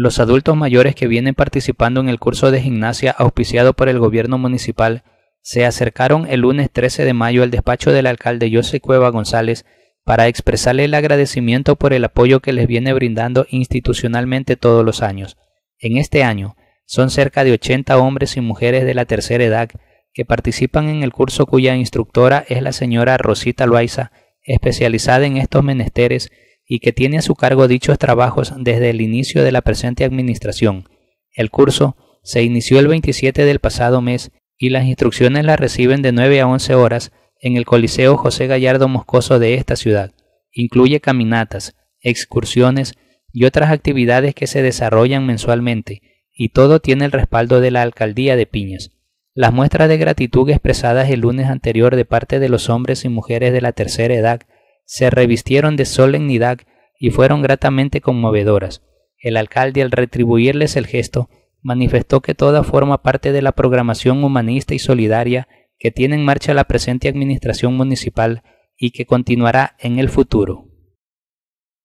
Los adultos mayores que vienen participando en el curso de gimnasia auspiciado por el gobierno municipal se acercaron el lunes 13 de mayo al despacho del alcalde José Cueva González para expresarle el agradecimiento por el apoyo que les viene brindando institucionalmente todos los años. En este año, son cerca de 80 hombres y mujeres de la tercera edad que participan en el curso cuya instructora es la señora Rosita Loaiza, especializada en estos menesteres y que tiene a su cargo dichos trabajos desde el inicio de la presente administración. El curso se inició el 27 del pasado mes y las instrucciones las reciben de 9 a 11 horas en el Coliseo José Gallardo Moscoso de esta ciudad. Incluye caminatas, excursiones y otras actividades que se desarrollan mensualmente, y todo tiene el respaldo de la Alcaldía de Piñas. Las muestras de gratitud expresadas el lunes anterior de parte de los hombres y mujeres de la tercera edad se revistieron de solemnidad y fueron gratamente conmovedoras. El alcalde, al retribuirles el gesto, manifestó que toda forma parte de la programación humanista y solidaria que tiene en marcha la presente administración municipal y que continuará en el futuro.